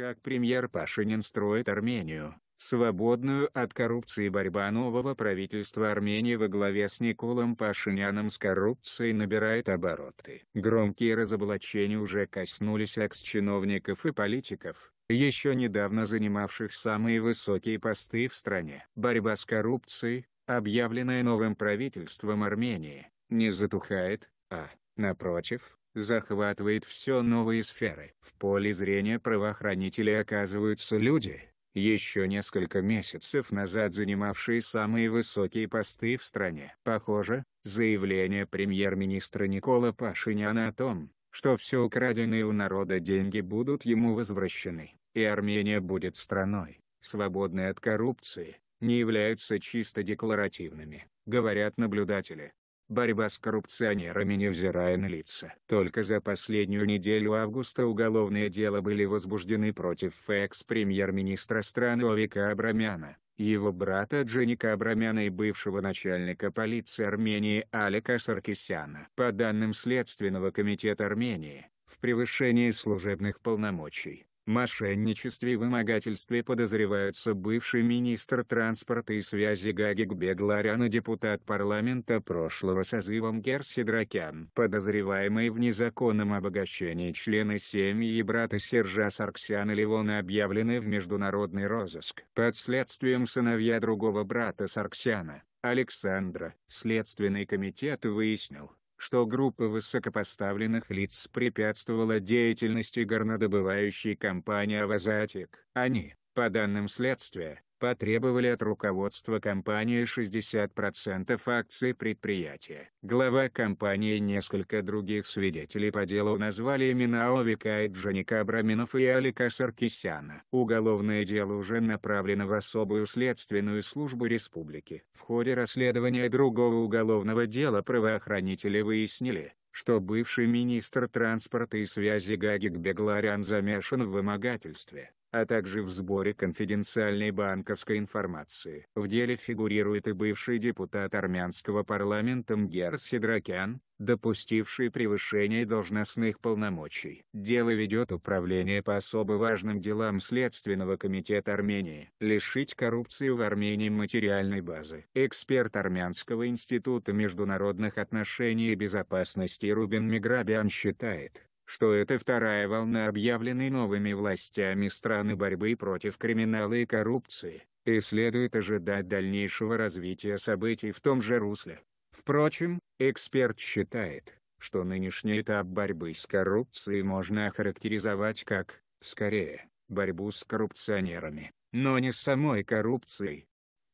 как премьер Пашинин строит Армению, свободную от коррупции борьба нового правительства Армении во главе с Николом Пашиняном с коррупцией набирает обороты. Громкие разоблачения уже коснулись экс-чиновников и политиков, еще недавно занимавших самые высокие посты в стране. Борьба с коррупцией, объявленная новым правительством Армении, не затухает, а, напротив, захватывает все новые сферы. В поле зрения правоохранителей оказываются люди, еще несколько месяцев назад занимавшие самые высокие посты в стране. Похоже, заявление премьер-министра Никола Пашиняна о том, что все украденные у народа деньги будут ему возвращены, и Армения будет страной, свободной от коррупции, не являются чисто декларативными, говорят наблюдатели борьба с коррупционерами невзирая на лица. Только за последнюю неделю августа уголовные дела были возбуждены против экс-премьер-министра страны Овика Абрамяна, его брата Дженика Абрамяна и бывшего начальника полиции Армении Алика Саркисяна. По данным Следственного комитета Армении, в превышении служебных полномочий, мошенничестве и вымогательстве подозреваются бывший министр транспорта и связи Гагик Бегларян и депутат парламента прошлого созыва Мгер Сидракян. Подозреваемые в незаконном обогащении члены семьи и брата Сержа Сарксяна Ливона объявлены в международный розыск. Под следствием сыновья другого брата Сарксяна, Александра. Следственный комитет выяснил, что группа высокопоставленных лиц препятствовала деятельности горнодобывающей компании «Авазатик». Они, по данным следствия, потребовали от руководства компании 60% акций предприятия. Глава компании и несколько других свидетелей по делу назвали имена Овика и Джаника Абраминов и Алика Саркисяна. Уголовное дело уже направлено в особую следственную службу республики. В ходе расследования другого уголовного дела правоохранители выяснили, что бывший министр транспорта и связи Гагик Бегларян замешан в вымогательстве а также в сборе конфиденциальной банковской информации. В деле фигурирует и бывший депутат армянского парламента Мгер Сидракян, допустивший превышение должностных полномочий. Дело ведет Управление по особо важным делам Следственного комитета Армении. Лишить коррупции в Армении материальной базы. Эксперт Армянского института международных отношений и безопасности Рубин Миграбиан считает, что это вторая волна объявленной новыми властями страны борьбы против криминала и коррупции, и следует ожидать дальнейшего развития событий в том же русле. Впрочем, эксперт считает, что нынешний этап борьбы с коррупцией можно охарактеризовать как, скорее, борьбу с коррупционерами, но не с самой коррупцией.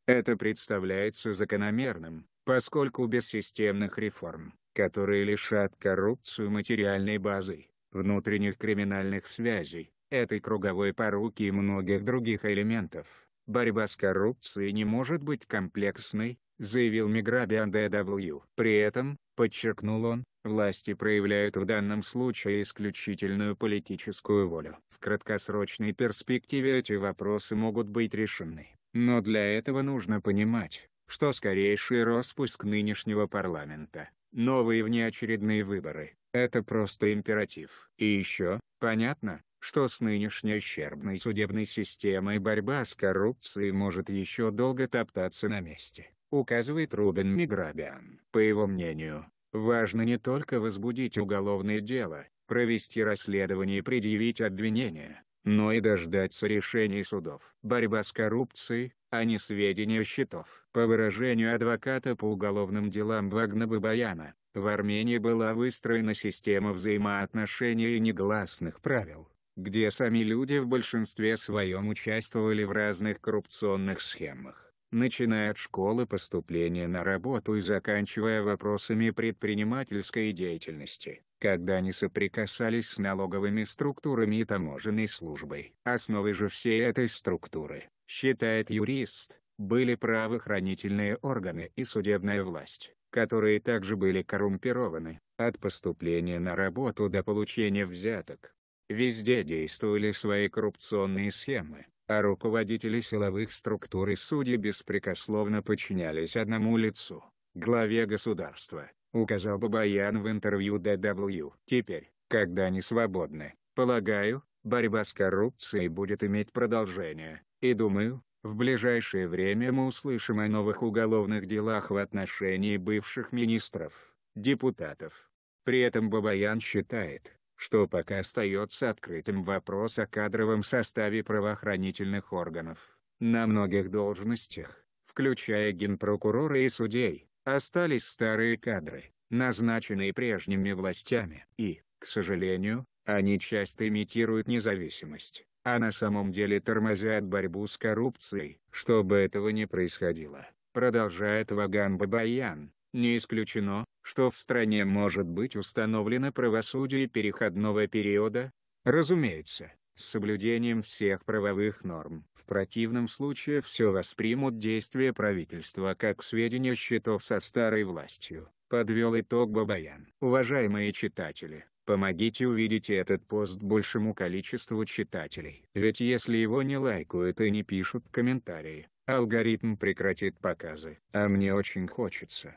Это представляется закономерным, поскольку без системных реформ, которые лишат коррупцию материальной базы, внутренних криминальных связей, этой круговой поруки и многих других элементов. Борьба с коррупцией не может быть комплексной, заявил Миграби ДВ. При этом, подчеркнул он, власти проявляют в данном случае исключительную политическую волю. В краткосрочной перспективе эти вопросы могут быть решены. Но для этого нужно понимать, что скорейший распуск нынешнего парламента, новые внеочередные выборы. Это просто императив. И еще, понятно, что с нынешней ущербной судебной системой борьба с коррупцией может еще долго топтаться на месте, указывает Рубен Миграбиан. По его мнению, важно не только возбудить уголовное дело, провести расследование и предъявить обвинения но и дождаться решений судов. Борьба с коррупцией, а не сведения счетов. По выражению адвоката по уголовным делам Багна в Армении была выстроена система взаимоотношений и негласных правил, где сами люди в большинстве своем участвовали в разных коррупционных схемах начиная от школы, поступления на работу и заканчивая вопросами предпринимательской деятельности, когда они соприкасались с налоговыми структурами и таможенной службой. Основой же всей этой структуры, считает юрист, были правоохранительные органы и судебная власть, которые также были коррумпированы, от поступления на работу до получения взяток. Везде действовали свои коррупционные схемы, а руководители силовых структур и судьи беспрекословно подчинялись одному лицу, главе государства, указал Бабаян в интервью DW. Теперь, когда они свободны, полагаю, борьба с коррупцией будет иметь продолжение, и думаю, в ближайшее время мы услышим о новых уголовных делах в отношении бывших министров, депутатов. При этом Бабаян считает, что пока остается открытым вопрос о кадровом составе правоохранительных органов. На многих должностях, включая генпрокурора и судей, остались старые кадры, назначенные прежними властями, и, к сожалению, они часто имитируют независимость, а на самом деле тормозят борьбу с коррупцией. Чтобы этого не происходило, продолжает Ваган Бабаян, не исключено, что в стране может быть установлено правосудие переходного периода, разумеется, с соблюдением всех правовых норм. В противном случае все воспримут действия правительства как сведения счетов со старой властью, подвел итог Бабаян. Уважаемые читатели, Помогите увидеть этот пост большему количеству читателей. Ведь если его не лайкают и не пишут комментарии, алгоритм прекратит показы. А мне очень хочется,